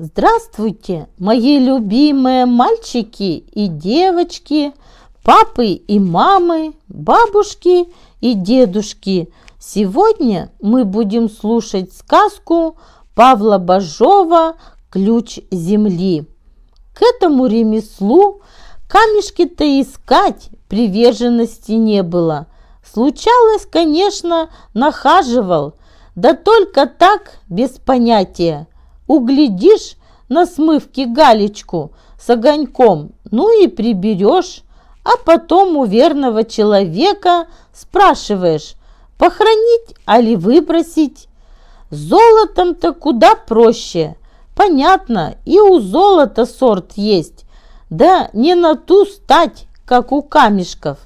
Здравствуйте, мои любимые мальчики и девочки, папы и мамы, бабушки и дедушки. Сегодня мы будем слушать сказку Павла Бажова «Ключ земли». К этому ремеслу камешки-то искать приверженности не было. Случалось, конечно, нахаживал, да только так, без понятия – Углядишь на смывке галечку с огоньком, ну и приберешь, а потом у верного человека спрашиваешь, похоронить а ли выбросить. Золотом-то куда проще. Понятно, и у золота сорт есть, да не на ту стать, как у камешков.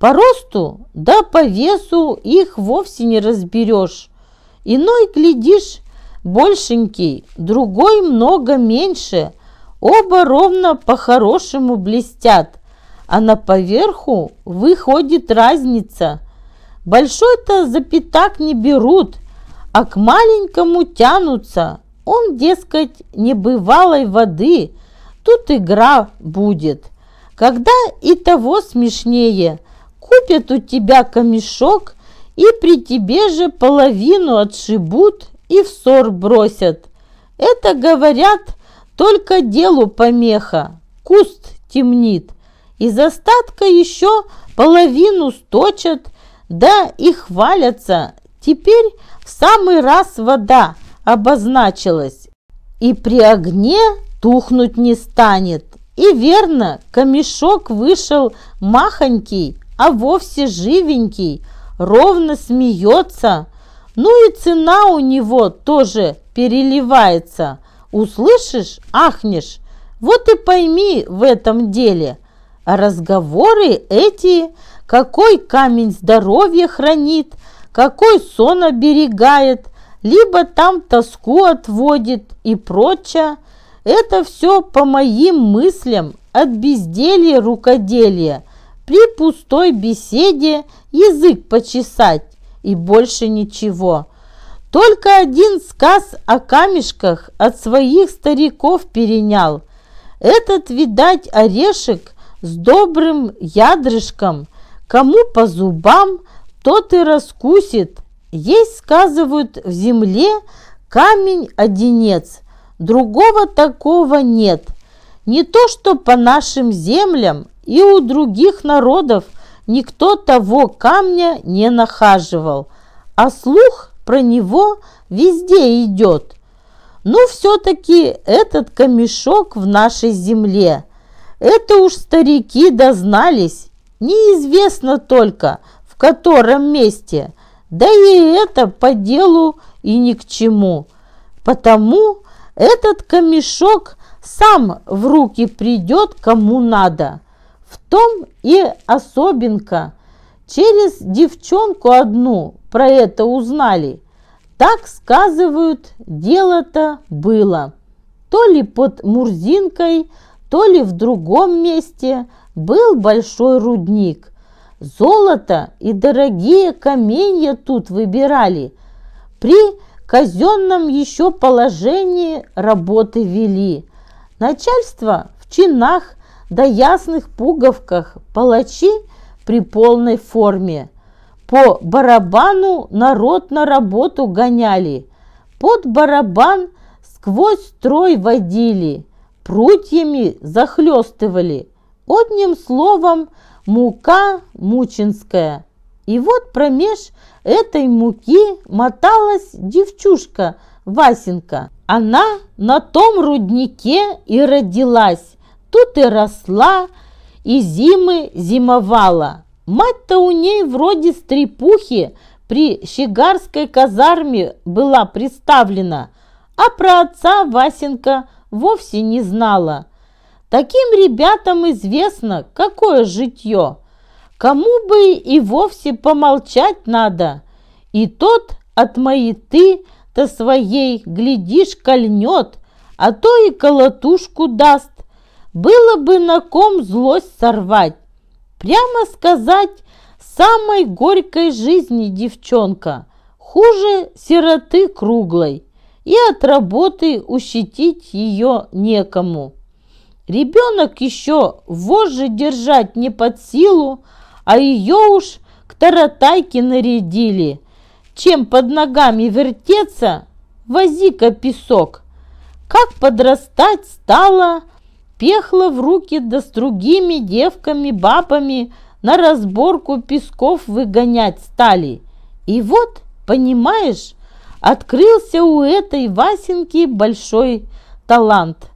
По росту, да по весу их вовсе не разберешь. Иной, глядишь, большенький, другой много меньше. Оба ровно по-хорошему блестят, а на поверху выходит разница. Большой-то запятак не берут, а к маленькому тянутся. Он, дескать, небывалой воды, тут игра будет. Когда и того смешнее, купят у тебя камешок и при тебе же половину отшибут и в ссор бросят. Это, говорят, только делу помеха, куст темнит. Из остатка еще половину сточат, да и хвалятся. Теперь в самый раз вода обозначилась, и при огне тухнуть не станет. И верно, камешок вышел махонький, а вовсе живенький, ровно смеется, ну и цена у него тоже переливается. Услышишь, ахнешь. Вот и пойми в этом деле. А разговоры эти, какой камень здоровья хранит, какой сон оберегает, либо там тоску отводит и прочее. Это все по моим мыслям от безделья рукоделия, при пустой беседе язык почесать и больше ничего. Только один сказ о камешках от своих стариков перенял. Этот, видать, орешек с добрым ядрышком. Кому по зубам, тот и раскусит. Есть, сказывают, в земле камень-одинец. Другого такого нет. Не то, что по нашим землям и у других народов – никто того камня не нахаживал, а слух про него везде идет. Но ну, все-таки этот камешок в нашей земле. Это уж старики дознались, неизвестно только, в котором месте. Да и это по делу и ни к чему. Потому этот камешок сам в руки придет кому надо. В том и особенка. Через девчонку одну про это узнали. Так сказывают, дело-то было. То ли под Мурзинкой, то ли в другом месте был большой рудник. Золото и дорогие каменья тут выбирали. При казенном еще положении работы вели. Начальство в чинах – до ясных пуговках палачи при полной форме. По барабану народ на работу гоняли, под барабан сквозь строй водили, прутьями захлестывали. Одним словом, мука мучинская. И вот промеж этой муки моталась девчушка Васенька. Она на том руднике и родилась. Тут и росла, и зимы зимовала. Мать-то у ней вроде стрепухи при щегарской казарме была представлена, а про отца Васенка вовсе не знала. Таким ребятам известно, какое житье. Кому бы и вовсе помолчать надо. И тот от моей ты то своей, глядишь, кольнет, а то и колотушку даст, было бы на ком злость сорвать. Прямо сказать, самой горькой жизни девчонка, хуже сироты круглой, и от работы ущитить ее некому. Ребенок еще вожжи держать не под силу, а ее уж к таратайке нарядили. Чем под ногами вертеться, вози-ка песок. Как подрастать стало? пехла в руки да с другими девками-бабами на разборку песков выгонять стали. И вот, понимаешь, открылся у этой Васеньки большой талант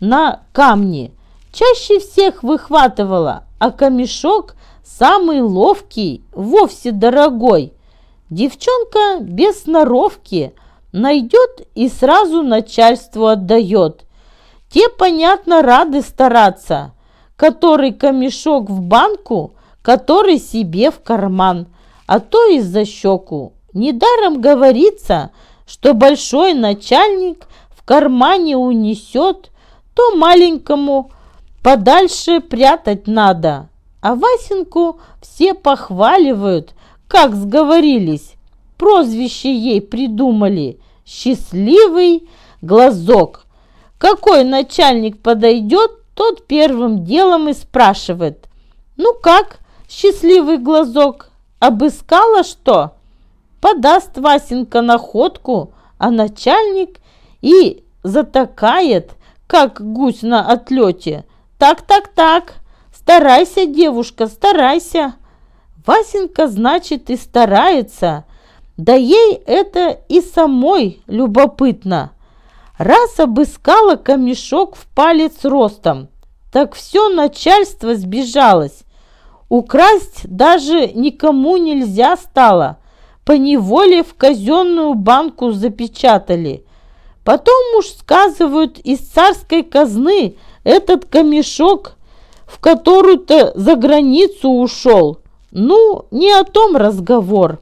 на камни. Чаще всех выхватывала, а камешок самый ловкий, вовсе дорогой. Девчонка без сноровки – найдет и сразу начальству отдает. Те, понятно, рады стараться, который камешок в банку, который себе в карман, а то и за щеку. Недаром говорится, что большой начальник в кармане унесет, то маленькому подальше прятать надо. А Васенку все похваливают, как сговорились, прозвище ей придумали «Счастливый глазок». Какой начальник подойдет, тот первым делом и спрашивает. «Ну как, счастливый глазок, обыскала что?» Подаст Васенька находку, а начальник и затакает, как гусь на отлете. «Так-так-так, старайся, девушка, старайся!» Васенька, значит, и старается. Да ей это и самой любопытно. Раз обыскала камешок в палец ростом, так все начальство сбежалось. Украсть даже никому нельзя стало. По неволе в казенную банку запечатали. Потом уж сказывают, из царской казны этот камешок в которую-то за границу ушел. Ну, не о том разговор.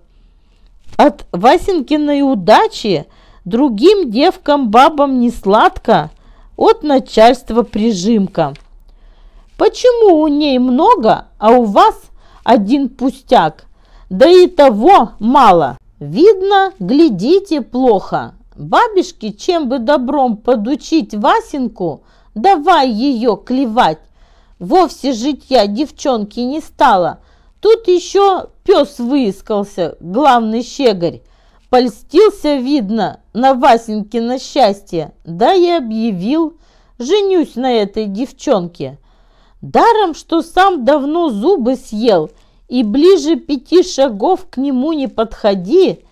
От Васенькиной удачи Другим девкам-бабам не сладко, от начальства прижимка. Почему у ней много, а у вас один пустяк? Да и того мало. Видно, глядите плохо. Бабишки чем бы добром подучить Васеньку, давай ее клевать. Вовсе житья девчонки не стало. Тут еще пес выискался, главный щеголь. Польстился, видно, на Васеньке на счастье, да и объявил, женюсь на этой девчонке. Даром, что сам давно зубы съел, и ближе пяти шагов к нему не подходи,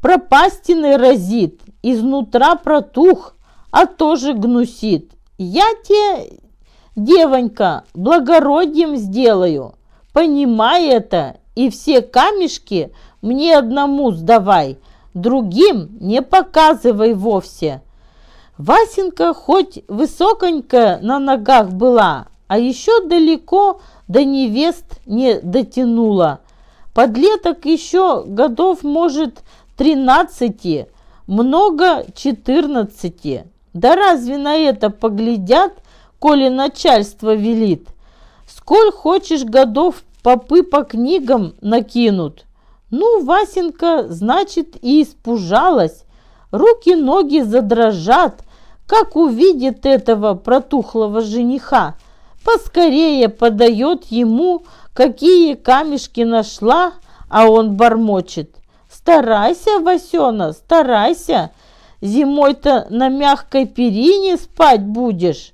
пропастиной разит, изнутра протух, а тоже гнусит. Я те, девонька, благородием сделаю, понимай это, и все камешки мне одному сдавай – другим не показывай вовсе. Васенька хоть высоконько на ногах была, а еще далеко до невест не дотянула. Подлеток еще годов может тринадцати, много четырнадцати. Да разве на это поглядят, коли начальство велит? Сколь хочешь годов попы по книгам накинут, ну, Васенька, значит, и испужалась. Руки-ноги задрожат, как увидит этого протухлого жениха. Поскорее подает ему, какие камешки нашла, а он бормочет. Старайся, Васена, старайся. Зимой-то на мягкой перине спать будешь.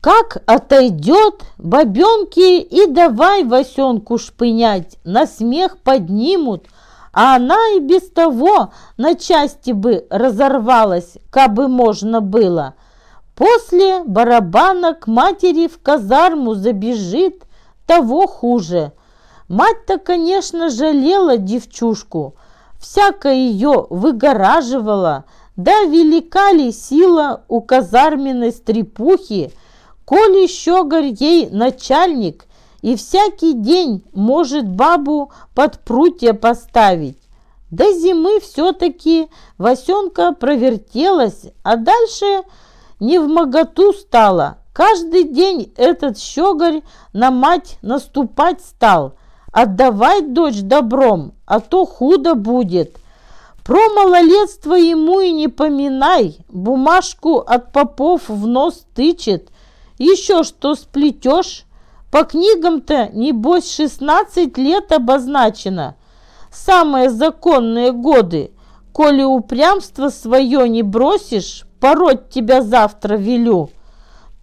Как отойдет, бабенки и давай Васенку шпынять, на смех поднимут, а она и без того на части бы разорвалась, кабы можно было. После барабанок матери в казарму забежит, того хуже. Мать-то, конечно, жалела девчушку, всяко ее выгораживала, да велика ли сила у казарменной стрепухи, Коли Щеголь ей начальник, и всякий день может бабу под прутья поставить. До зимы все-таки Васенка провертелась, а дальше не в моготу стала. Каждый день этот щеголь на мать наступать стал. Отдавай дочь добром, а то худо будет. Про малолетство ему и не поминай, бумажку от попов в нос тычет – еще что сплетешь? По книгам-то, небось, 16 лет обозначено. Самые законные годы. Коли упрямство свое не бросишь, пороть тебя завтра велю.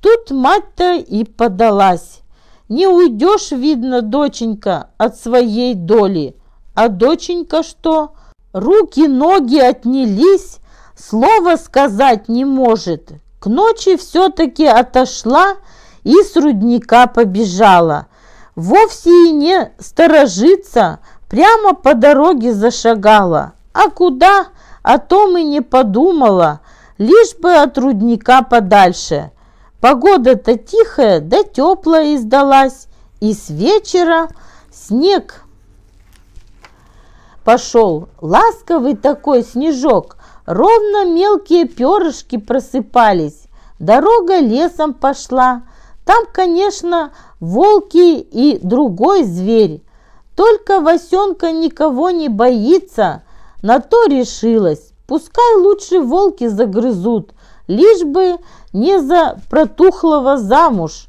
Тут мать-то и подалась. Не уйдешь, видно, доченька, от своей доли. А доченька что? Руки-ноги отнялись, слова сказать не может. К ночи все-таки отошла и с рудника побежала. Вовсе и не сторожиться, прямо по дороге зашагала. А куда, о том и не подумала, лишь бы от рудника подальше. Погода-то тихая, да теплая издалась, и с вечера снег пошел, ласковый такой снежок, Ровно мелкие перышки просыпались. Дорога лесом пошла. Там, конечно, волки и другой зверь. Только Васенка никого не боится. На то решилась. Пускай лучше волки загрызут, лишь бы не за протухлого замуж.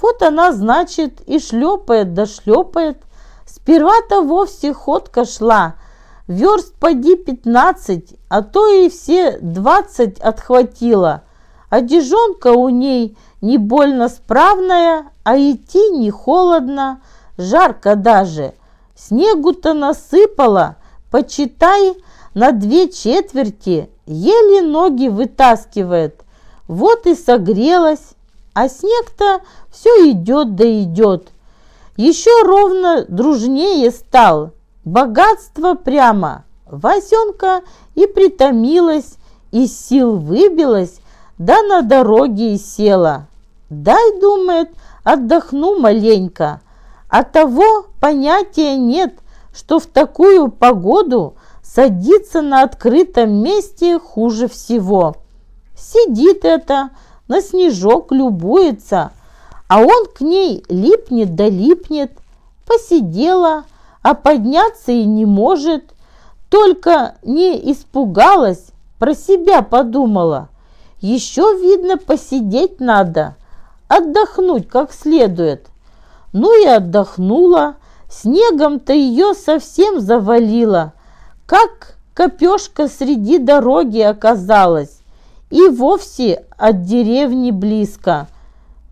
Вот она, значит, и шлепает да шлепает. Сперва-то вовсе ходка шла – Верст поди 15, а то и все 20 отхватила. Одежонка а у ней не больно справная, а идти не холодно, жарко даже. Снегу-то насыпала, почитай, на две четверти, еле ноги вытаскивает. Вот и согрелась, а снег-то все идет да идет. Еще ровно дружнее стал – богатство прямо. Васенка и притомилась, из сил выбилась, да на дороге и села. Дай, думает, отдохну маленько. А того понятия нет, что в такую погоду садиться на открытом месте хуже всего. Сидит это, на снежок любуется, а он к ней липнет да липнет. Посидела, посидела а подняться и не может. Только не испугалась, про себя подумала. Еще, видно, посидеть надо, отдохнуть как следует. Ну и отдохнула, снегом-то ее совсем завалило, как копешка среди дороги оказалась, и вовсе от деревни близко.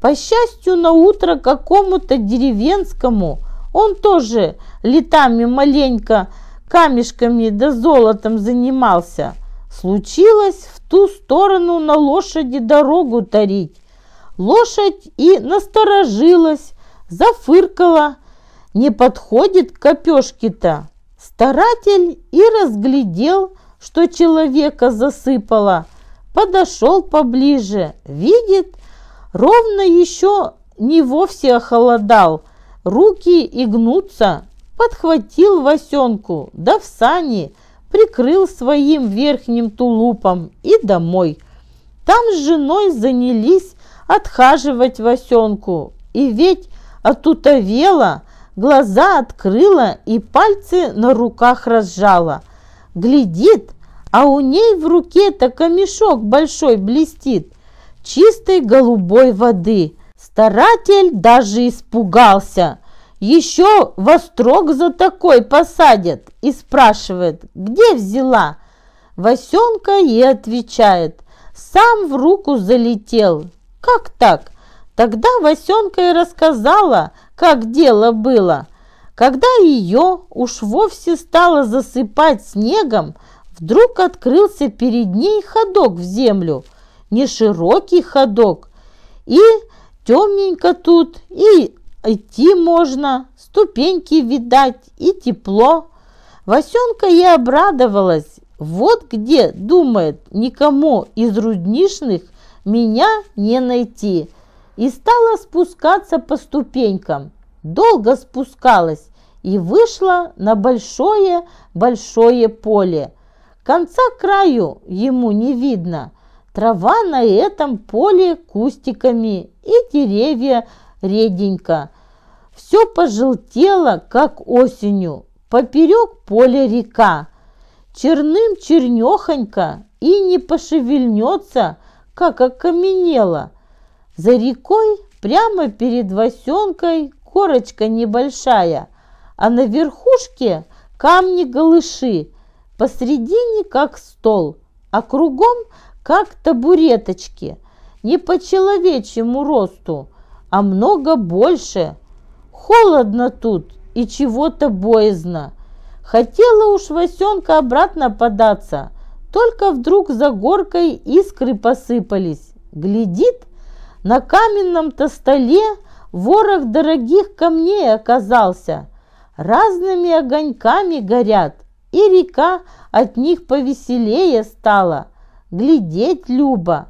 По счастью, на утро какому-то деревенскому – он тоже летами маленько камешками да золотом занимался. Случилось в ту сторону на лошади дорогу тарить. Лошадь и насторожилась, зафыркала. Не подходит к копешке-то. Старатель и разглядел, что человека засыпало. Подошел поближе, видит, ровно еще не вовсе охолодал – руки и гнутся, подхватил Васенку, да в сани, прикрыл своим верхним тулупом и домой. Там с женой занялись отхаживать Васенку, и ведь отутовела, глаза открыла и пальцы на руках разжала. Глядит, а у ней в руке-то камешок большой блестит, чистой голубой воды – Старатель даже испугался. Еще вострок за такой посадят и спрашивает, где взяла. Васенка ей отвечает, сам в руку залетел. Как так? Тогда Васенка и рассказала, как дело было. Когда ее уж вовсе стало засыпать снегом, вдруг открылся перед ней ходок в землю. Не широкий ходок. И Темненько тут и идти можно, ступеньки видать и тепло. Васенка и обрадовалась. Вот где, думает, никому из руднишных меня не найти. И стала спускаться по ступенькам. Долго спускалась и вышла на большое-большое поле. Конца краю ему не видно. Трава на этом поле кустиками и деревья реденько. Все пожелтело, как осенью. Поперек поля река. Черным чернехонько и не пошевельнется, как окаменело. За рекой, прямо перед Васенкой, корочка небольшая, а на верхушке камни-галыши, посредине как стол, а кругом – как табуреточки, не по человечьему росту, а много больше. Холодно тут и чего-то боязно. Хотела уж Васенка обратно податься, только вдруг за горкой искры посыпались. Глядит, на каменном-то столе ворох дорогих камней оказался. Разными огоньками горят, и река от них повеселее стала – глядеть любо.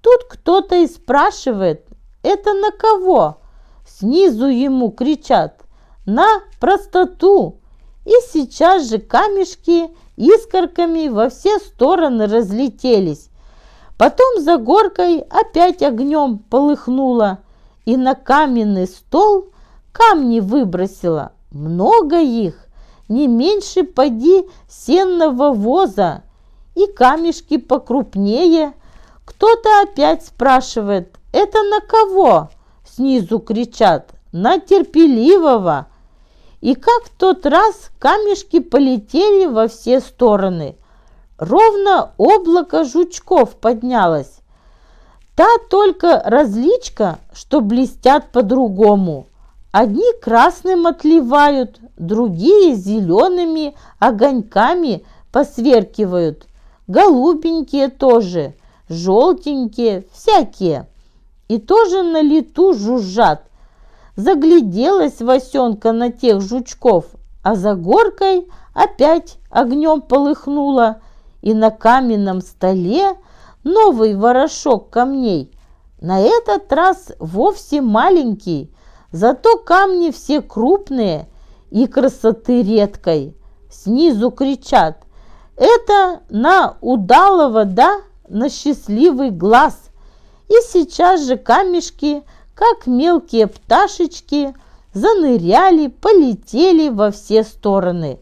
Тут кто-то и спрашивает, это на кого? Снизу ему кричат, на простоту. И сейчас же камешки искорками во все стороны разлетелись. Потом за горкой опять огнем полыхнуло, и на каменный стол камни выбросило. Много их, не меньше поди сенного воза и камешки покрупнее. Кто-то опять спрашивает, это на кого? Снизу кричат, на терпеливого. И как в тот раз камешки полетели во все стороны. Ровно облако жучков поднялось. Та только различка, что блестят по-другому. Одни красным отливают, другие зелеными огоньками посверкивают – голубенькие тоже, желтенькие, всякие. И тоже на лету жужжат. Загляделась Васенка на тех жучков, а за горкой опять огнем полыхнула, и на каменном столе новый ворошок камней. На этот раз вовсе маленький, зато камни все крупные и красоты редкой. Снизу кричат это на удалого, да, на счастливый глаз. И сейчас же камешки, как мелкие пташечки, заныряли, полетели во все стороны.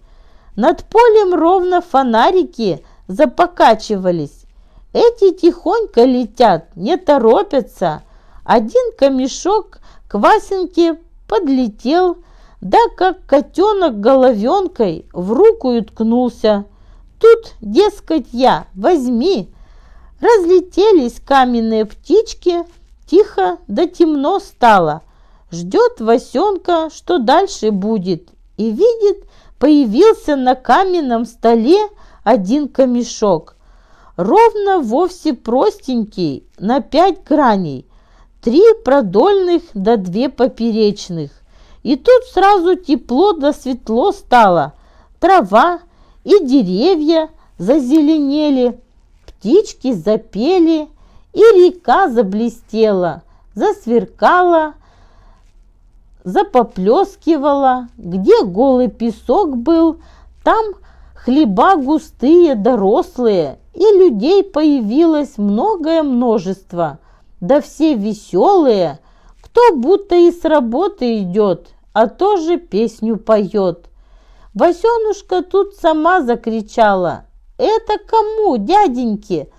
Над полем ровно фонарики запокачивались. Эти тихонько летят, не торопятся. Один камешок к Васенке подлетел, да как котенок головенкой в руку уткнулся. ткнулся – тут, дескать, я, возьми. Разлетелись каменные птички, тихо да темно стало. Ждет Васенка, что дальше будет, и видит, появился на каменном столе один камешок. Ровно вовсе простенький, на пять граней, три продольных да две поперечных. И тут сразу тепло да светло стало, трава, и деревья зазеленели, птички запели, и река заблестела, засверкала, запоплескивала. Где голый песок был, там хлеба густые, дорослые, и людей появилось многое множество. Да все веселые, кто будто и с работы идет, а тоже песню поет – Васенушка тут сама закричала. «Это кому, дяденьки?»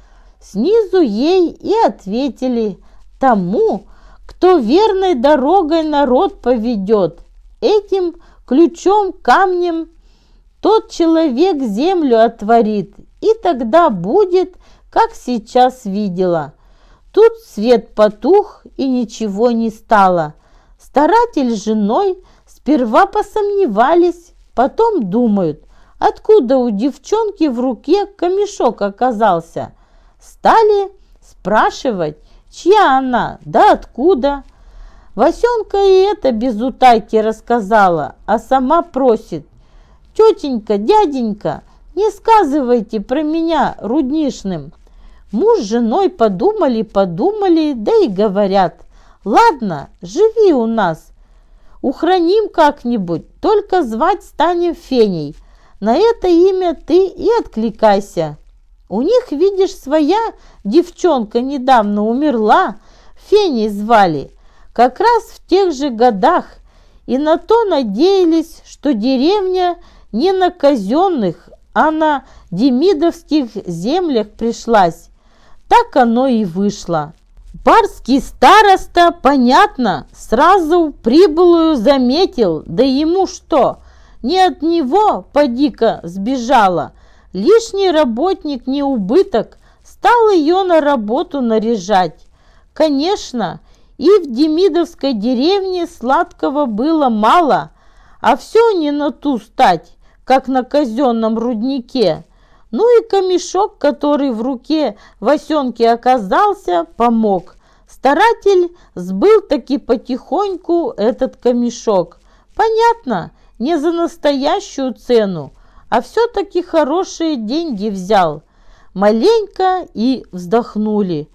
Снизу ей и ответили «Тому, кто верной дорогой народ поведет, этим ключом, камнем тот человек землю отворит, и тогда будет, как сейчас видела». Тут свет потух, и ничего не стало. Старатель с женой сперва посомневались, Потом думают, откуда у девчонки в руке камешок оказался. Стали спрашивать, чья она, да откуда. Васенка и это без утайки рассказала, а сама просит. «Тетенька, дяденька, не сказывайте про меня руднишным». Муж с женой подумали, подумали, да и говорят. «Ладно, живи у нас, Ухраним как-нибудь, только звать станем Феней. На это имя ты и откликайся. У них, видишь, своя девчонка недавно умерла, Феней звали, как раз в тех же годах, и на то надеялись, что деревня не на казенных, а на демидовских землях пришлась. Так оно и вышло. Барский староста, понятно, сразу прибылую заметил, да ему что, не от него подика сбежала. Лишний работник не убыток, стал ее на работу наряжать. Конечно, и в Демидовской деревне сладкого было мало, а все не на ту стать, как на казенном руднике. Ну и камешок, который в руке Васенки оказался, помог. Старатель сбыл таки потихоньку этот камешок. Понятно, не за настоящую цену, а все-таки хорошие деньги взял. Маленько и вздохнули.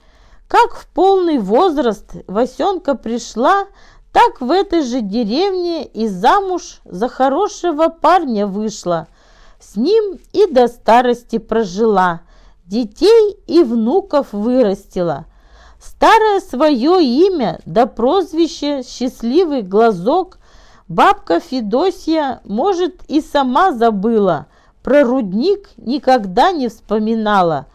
Как в полный возраст Васенка пришла, так в этой же деревне и замуж за хорошего парня вышла – с ним и до старости прожила, детей и внуков вырастила. Старое свое имя да прозвище «Счастливый глазок» бабка Федосья, может, и сама забыла, про рудник никогда не вспоминала.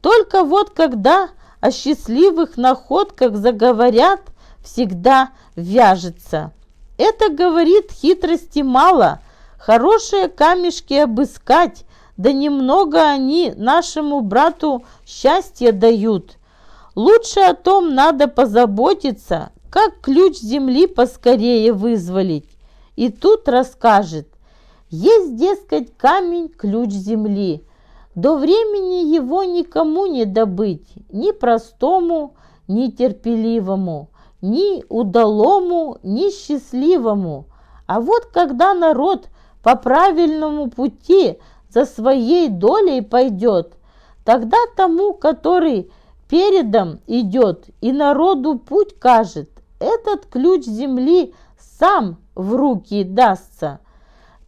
Только вот когда о счастливых находках заговорят, всегда вяжется. Это, говорит, хитрости мало – Хорошие камешки обыскать, да немного они нашему брату счастье дают. Лучше о том надо позаботиться, как ключ земли поскорее вызволить. И тут расскажет, есть, дескать, камень, ключ земли. До времени его никому не добыть, ни простому, ни терпеливому, ни удалому, ни счастливому. А вот когда народ – по правильному пути за своей долей пойдет, тогда тому, который передом идет и народу путь кажет, этот ключ земли сам в руки дастся.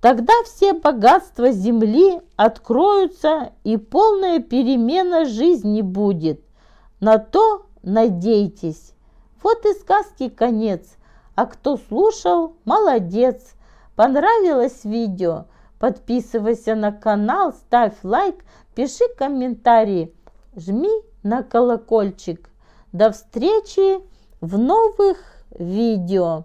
Тогда все богатства земли откроются, и полная перемена жизни будет. На то надейтесь. Вот и сказки конец. А кто слушал, молодец. Понравилось видео? Подписывайся на канал, ставь лайк, пиши комментарии, жми на колокольчик. До встречи в новых видео.